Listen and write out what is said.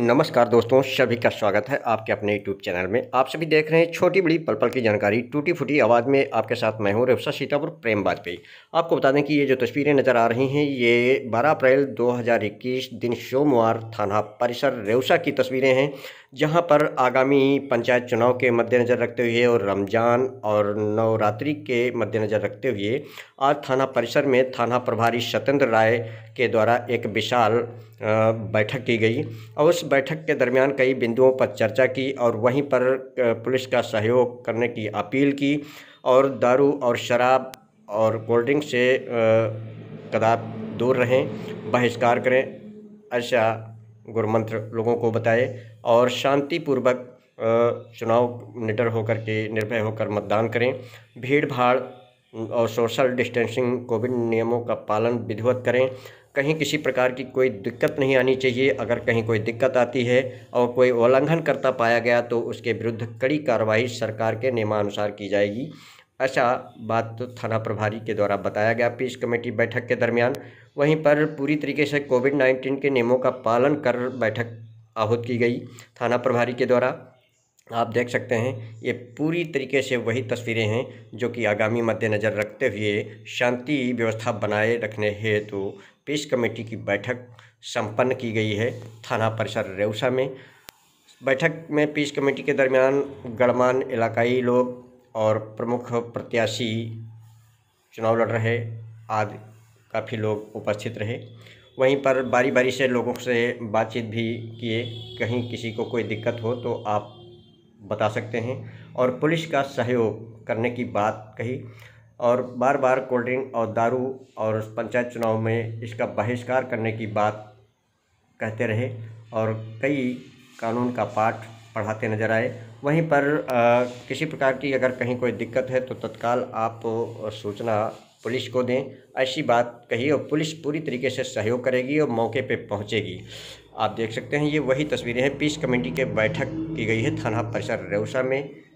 नमस्कार दोस्तों सभी का स्वागत है आपके अपने यूट्यूब चैनल में आप सभी देख रहे हैं छोटी बड़ी पल पल की जानकारी टूटी फूटी आवाज़ में आपके साथ मैं हूं रेवसा सीतापुर प्रेम वाजपेयी आपको बता दें कि ये जो तस्वीरें नज़र आ रही हैं ये 12 अप्रैल 2021 दिन सोमवार थाना परिसर रेवसा की तस्वीरें हैं जहां पर आगामी पंचायत चुनाव के मद्देनज़र रखते हुए और रमज़ान और नवरात्रि के मद्देनज़र रखते हुए आज थाना परिसर में थाना प्रभारी सत्येंद्र राय के द्वारा एक विशाल बैठक की गई और उस बैठक के दरमियान कई बिंदुओं पर चर्चा की और वहीं पर पुलिस का सहयोग करने की अपील की और दारू और शराब और कोल्ड ड्रिंक से कदाप दूर रहें बहिष्कार करें ऐसा गुरुमंत्र लोगों को बताए और शांतिपूर्वक चुनाव निडर होकर के निर्भय होकर मतदान करें भीड़ भाड़ और सोशल डिस्टेंसिंग कोविड नियमों का पालन विधिवत करें कहीं किसी प्रकार की कोई दिक्कत नहीं आनी चाहिए अगर कहीं कोई दिक्कत आती है और कोई उल्लंघन करता पाया गया तो उसके विरुद्ध कड़ी कार्रवाई सरकार के नियमानुसार की जाएगी ऐसा अच्छा, बात तो थाना प्रभारी के द्वारा बताया गया पीस कमेटी बैठक के दरमियान वहीं पर पूरी तरीके से कोविड नाइन्टीन के नियमों का पालन कर बैठक आहूत की गई थाना प्रभारी के द्वारा आप देख सकते हैं ये पूरी तरीके से वही तस्वीरें हैं जो कि आगामी मद्देनज़र रखते हुए शांति व्यवस्था बनाए रखने हेतु तो पेश कमेटी की बैठक संपन्न की गई है थाना परिसर रेउसा में बैठक में पीस कमेटी के दरमियान गणमान इलाकाई लोग और प्रमुख प्रत्याशी चुनाव लड़ रहे आदि काफ़ी लोग उपस्थित रहे वहीं पर बारी बारी से लोगों से बातचीत भी किए कहीं किसी को कोई दिक्कत हो तो आप बता सकते हैं और पुलिस का सहयोग करने की बात कही और बार बार कोल्ड ड्रिंक और दारू और पंचायत चुनाव में इसका बहिष्कार करने की बात कहते रहे और कई कानून का पाठ पढ़ाते नज़र आए वहीं पर आ, किसी प्रकार की अगर कहीं कोई दिक्कत है तो तत्काल आप सूचना पुलिस को दें ऐसी बात कही और पुलिस पूरी तरीके से सहयोग करेगी और मौके पे पहुंचेगी आप देख सकते हैं ये वही तस्वीरें हैं पीस कमेटी के बैठक की गई है थाना परिसर रेवसा में